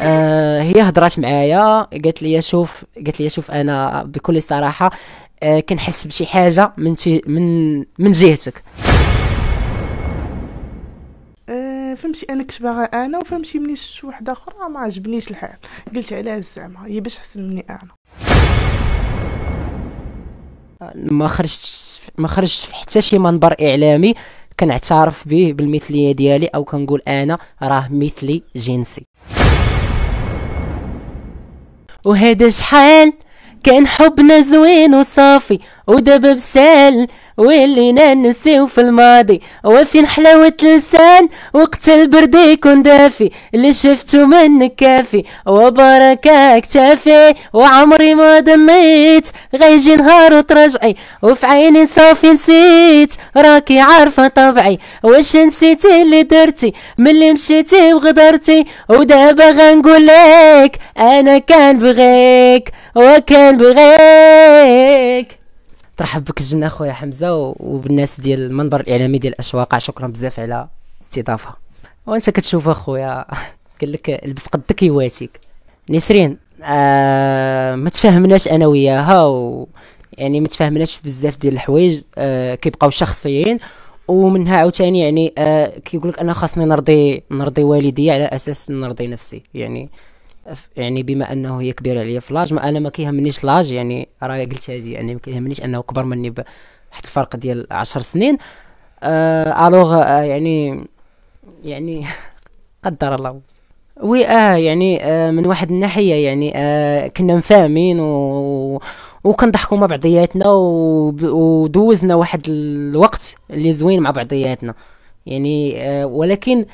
آه هي هضرات معايا قالت لي شوف قالت لي شوف انا بكل صراحه آه كنحس بشي حاجه من من من جهتك آه، فهمتي انا كنت باغا انا وفهمتي مني شفت واحد اخرى ما عجبنيش الحال قلت علاه زعما هي باش احسن مني انا آه، ما خرجت ما خرجت حتى شي منبر اعلامي كنعترف به بالمثليه ديالي او كنقول انا راه مثلي جنسي وهذا شحال كان حبنا زوين وصافي ودابا بسال واللي ننسيو في الماضي وفين حلاوة لسان وقت البرد يكون دافي اللي شفتو منك كافي وبركة اكتافي وعمري ما دميت غيجي نهار وترجعي وفي عيني صافي نسيت راكي عارفة طبعي واش نسيتي اللي درتي ملي مشيتي وغدرتي ودابا غنقول لك انا كان بغيك وكان بغيك ترحب بك الجنة خويا حمزة وبالناس ديال المنبر الإعلامي ديال الأشواق شكرا بزاف على الاستضافة وانت كتشوف اخويا قال لك لبس قدك يواتيك نسرين آه ما تفهمناش انا وياها و يعني ما تفهمناش في بزاف ديال الحوايج آه كيبقاو شخصيين ومنها عاوتاني يعني آه كيقول لك انا خاصني نرضي نرضي والدي على اساس نرضي نفسي يعني يعني بما انه هي كبيره عليا في لاج ما انا ما كيهمنيش لاج يعني راه قلت هذه يعني ما كيهمنيش انه كبر مني بواحد الفرق ديال 10 سنين آه الوغ آه يعني يعني قدر الله وي اه يعني آه من واحد الناحيه يعني آه كنا مفاهمين و وكنضحكوا مع بعضياتنا و... ودوزنا واحد الوقت اللي زوين مع بعضياتنا يعني آه ولكن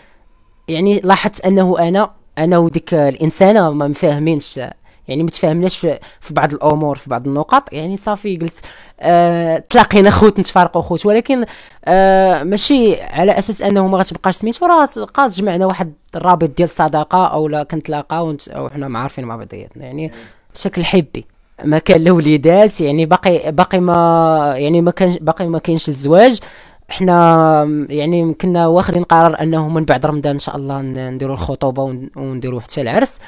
يعني لاحظت انه انا انا وديك الانسانه ما مفاهمينش يعني متفاهمناش في, في بعض الامور في بعض النقط يعني صافي قلت آه تلاقينا خوت نتفارقوا خوت ولكن آه ماشي على اساس انه ما غتبقاش سميتو راه قاد جمعنا واحد الرابط ديال الصداقه او لا كنتلاقاو وحنا معارفين مع بعضياتنا يعني بشكل حبي ما كان وليدات يعني باقي باقي ما يعني ما كان باقي ما كاينش الزواج احنا يعني كنا واخدين قرار انه من بعد رمضان ان شاء الله نديروا الخطوبه ونديروا حتى العرس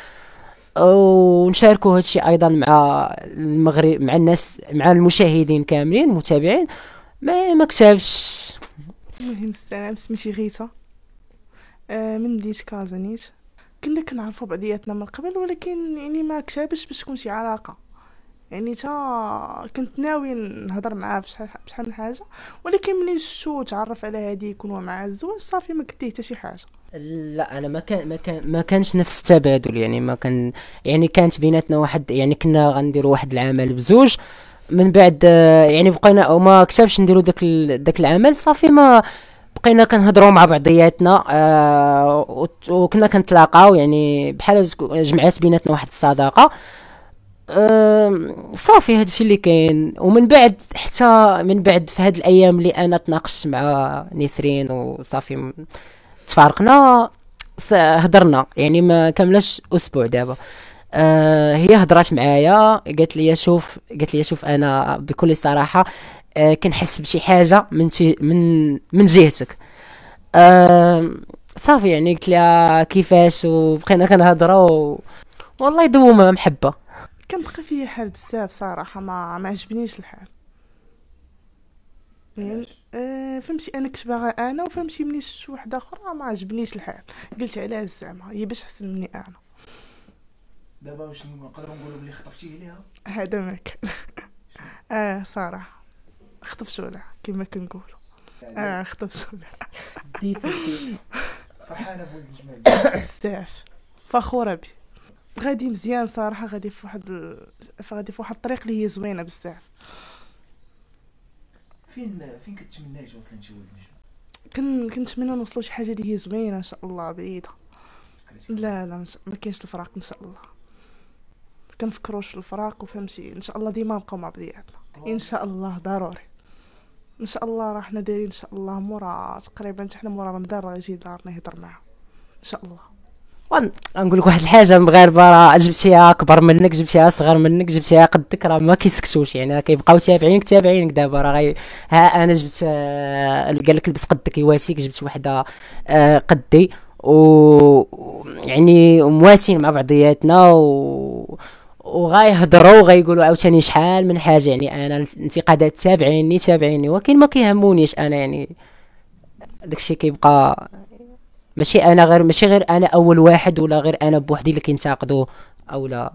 ونشاركوا هادشي ايضا مع المغرب مع الناس مع المشاهدين كاملين المتابعين ما ما كتبش المهم السلام سميتي غيتا آه، من من كازا كازانيت كنا كنعرفوا بعضياتنا من قبل ولكن يعني ما كتبش باش تكون شي علاقه يعني تا كنت ناوي نهضر معاه في شحال بشحال من حاجه ولكن ملي شفتو تعرف على هذيك وهو مع الزواج صافي ما كنت حتى شي حاجه لا انا ما كان ما كان ما كانش نفس التبادل يعني ما كان يعني كانت بيناتنا واحد يعني كنا غنديروا واحد العمل بزوج من بعد يعني بقينا او ما كتبش نديروا داك داك العمل صافي ما بقينا كنهضروا مع بعضياتنا آه وكنا كنتلاقاو يعني بحال جمعات بيناتنا واحد الصداقه صافي الشيء اللي كاين ومن بعد حتى من بعد في هاد الايام اللي انا تناقشت مع نسرين وصافي تفارقنا هضرنا يعني ما كملش اسبوع دابا أه، هي هضرات معايا قالت لي شوف قالت لي شوف انا بكل صراحه أه، كنحس بشي حاجه من من من جهتك أه، صافي يعني قلت لها كيفاش وبقينا كنهضروا والله دوما محبه كان بقى فيا حال بزاف صراحه ما ما عجبنيش الحال آه فهمتي انا كنت باغا انا وفهمتي مني شفت واحده اخرى ما عجبنيش الحال قلت علاه زعما هي باش احسن مني انا دابا واش نقدروا نقولوا بلي خطفتي عليها هذا ما كان اه صراحه خطفت ولا كما كنقولوا يعني اه خطفت ولا ديتو فرحانه بولد الجمال بزاف فخوره بيه غادي مزيان صراحه غادي في واحد غادي في واحد الطريق اللي هي زوينه بزاف فين فين كتمناي توصلي انت ولد كن كنتمنى نوصلوا شي حاجه اللي هي زوينه ان شاء الله بعيده لا لا ما كاينش الفراق ان شاء الله كنفكروش الفراق وفهمتي ان شاء الله ديما نبقاو مع بعضياتنا ان شاء الله ضروري ان شاء الله راه حنا دايرين ان شاء الله مورا تقريبا حنا مورا رمضان راه يجي دارنا يهضر معاه ان شاء الله نقول لك واحد الحاجه مغاربه راه جبتيها اكبر منك جبتيها اصغر منك جبتيها قدك راه ما كيسكتوش يعني راه كيبقاو تابعينك تابعينك دابا راه غي ها انا جبت آه، قال لك لبس قدك يواسيك جبت وحده آه، قدي و يعني مواتين مع بعضياتنا و وغايهضروا يقولوا عاوتاني شحال من حاجه يعني انا الانتقادات تابعيني تابعيني ولكن ما كيهمونيش انا يعني داكشي كيبقى ماشي انا غير ماشي غير انا اول واحد ولا غير انا بوحدي اللي كينتقدوا او لا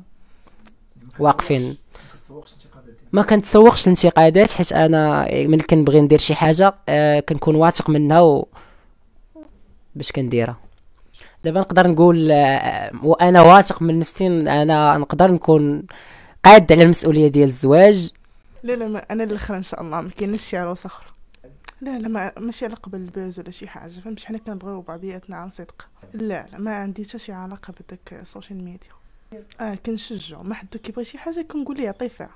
واقفين ما كنتسوقش الانتقادات حيت انا من كنبغي ندير شي حاجه آه كنكون واثق منها و... باش كنديرها دابا نقدر نقول آه وانا واثق من نفسي انا نقدر نكون قاد على المسؤوليه ديال الزواج لا لا ما انا الاخر ان شاء الله ما كاينش شي عروس اخرى لا لا ما ماشي علاقة بالباز ولا شي حاجة فهمت حنا كنبغيو بعضياتنا عن صدق لا لا ما عندي حتى شي علاقة بداك السوشيال ميديا اه كنشجعو ما حدو كيبغي شي حاجة كنقول ليه عطيه فيها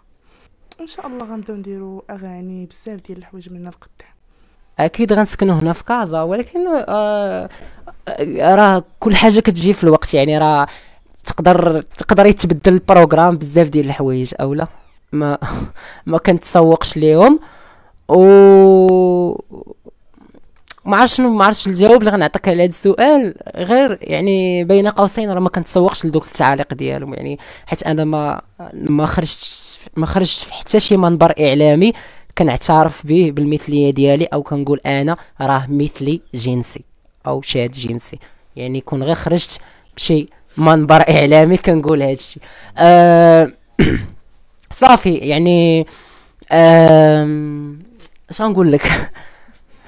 ان شاء الله غنبداو نديرو اغاني بزاف ديال الحوايج من هنا اكيد غنسكنو هنا في كازا ولكن آه،, آه راه كل حاجه كتجي في الوقت يعني راه تقدر تقدر يتبدل البروغرام بزاف ديال الحوايج اولا ما ما كنتسوقش ليهم و ما عرفتش شنو ما عرفتش الجواب اللي غنعطيك على هذا السؤال غير يعني بين قوسين راه ما كنتسوقش لدوك التعاليق ديالهم يعني حيت انا ما ما خرجت ما خرجت في حتى شي منبر اعلامي كنعترف به بالمثليه ديالي او كنقول انا راه مثلي جنسي او شاد جنسي يعني كون غير خرجت بشي منبر اعلامي كنقول هذا الشيء أه صافي يعني أه اش غنقول لك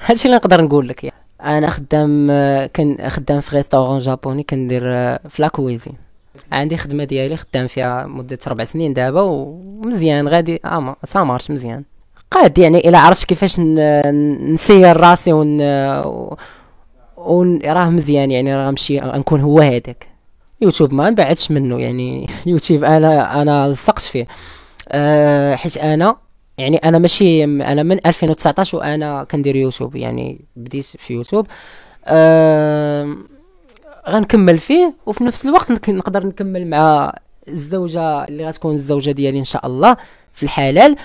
هادشي اللي نقدر نقول لك يعني. انا خدام كان خدام في ريستورون جابوني كندير آه، في لا كويزين عندي خدمه ديالي خدام فيها مده ربع سنين دابا ومزيان غادي اه سا مارش مزيان قاد يعني الا عرفت كيفاش نسير راسي ون ون راه مزيان يعني راه غنمشي نكون هو هذاك يوتيوب ما نبعدش منه يعني يوتيوب انا انا لصقت فيه أه حيت انا يعني انا ماشي انا من 2019 وانا كندير يوتيوب يعني بديت في يوتيوب أه غنكمل فيه وفي نفس الوقت نقدر نكمل مع الزوجه اللي غتكون الزوجه ديالي ان شاء الله في الحلال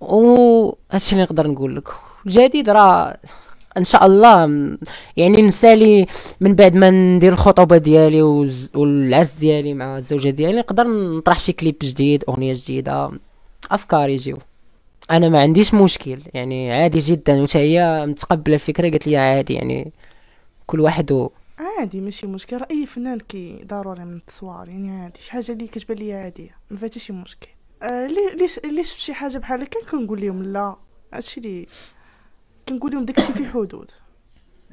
وهادشي اللي نقدر نقول لك الجديد راه ان شاء الله يعني نسالي من بعد ما ندير الخطوبه ديالي والعز ديالي مع الزوجه ديالي نقدر نطرح شي كليب جديد اغنيه جديده افكار يجيو انا ما عنديش مشكل يعني عادي جدا وتا هي متقبله الفكره قالت لي عادي يعني كل واحد و... عادي ماشي مشكل راه اي فنان كي ضروري من التصوير يعني عادي شي حاجه اللي كتبان لي عاديه ما فيها شي مشكل آه ليش ليش في شي حاجه بحال هكا كنقول لهم لا هادشي اللي كنقول لهم داكشي في حدود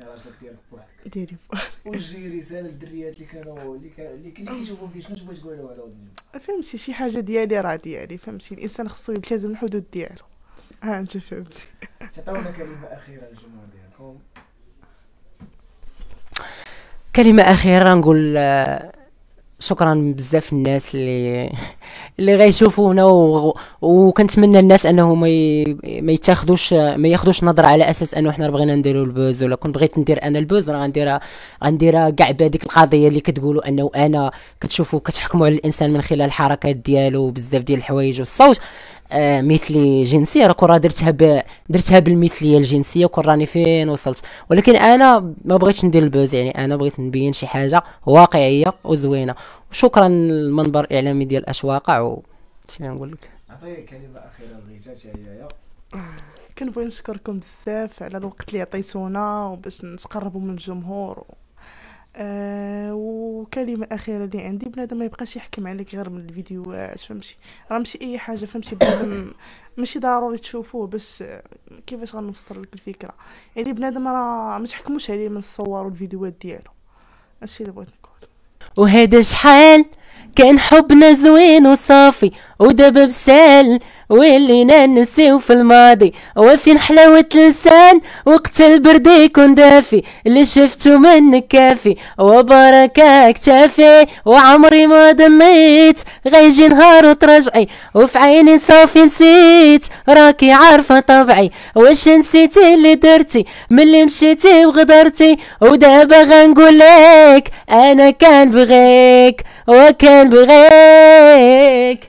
يعرف لك ديالك بوحدك ديري بوحدك وجي رساله للدريات اللي كانوا اللي كانوا اللي كيشوفوا فيه شنو تبغي تقول لهم على ولد الجمعه فهمتي شي حاجه ديالي راه ديالي فهمتي الانسان خصو يلتزم الحدود ديالو ها انت فهمتي تعطونا كلمه اخيره للجمهور ديالكم كلمه اخيره نقول آه، شكرا بزاف الناس اللي اللي غيشوفونا و... وكنتمنى الناس انهم ي... ما يتاخذوش ما ياخذوش نظره على اساس انه حنا بغينا نديروا البوز ولا كنت بغيت ندير انا البوز راه غنديرها غنديرها كاع بهذيك القضيه اللي كتقولوا انه انا كتشوفوا كتحكموا على الانسان من خلال الحركات ديالو وبزاف ديال الحوايج والصوت مثلي جنسي راه كون راه درتها ب... درتها بالمثليه الجنسيه وكون راني فين وصلت ولكن انا ما بغيتش ندير البوز يعني انا بغيت نبين شي حاجه واقعيه وزوينه وشكرا للمنبر الاعلامي ديال اشواقع و شنو نقول لك نعطيك كلمه اخيره بغيتها هي كنبغي نشكركم بزاف على الوقت اللي عطيتونا وباش نتقربوا من الجمهور و... آه وكلمه اخيره اللي عندي بنادم ما يبقاش يحكم عليك غير من الفيديوهات آه، فهمتي راه ماشي اي حاجه فهمتي بنادم ماشي ضروري تشوفوه بس آه، كيفاش غنوصل لك الفكره يعني بنادم راه ما تحكموش عليه من الصور والفيديوهات ديالو هادشي اللي بغيت نقول وهذا شحال كان حبنا زوين وصافي ودابا بسال ولينا ننسيو في الماضي وفين حلاوة لسان وقت البرد يكون دافي اللي شفتو منك كافي وبركة اكتافي وعمري ما ضميت غيجي نهار وترجعي وفي عيني صافي نسيت راكي عارفة طبعي واش نسيتي اللي درتي ملي مشيتي وغدرتي ودابا غنقول لك انا كان بغيك وكان بغيك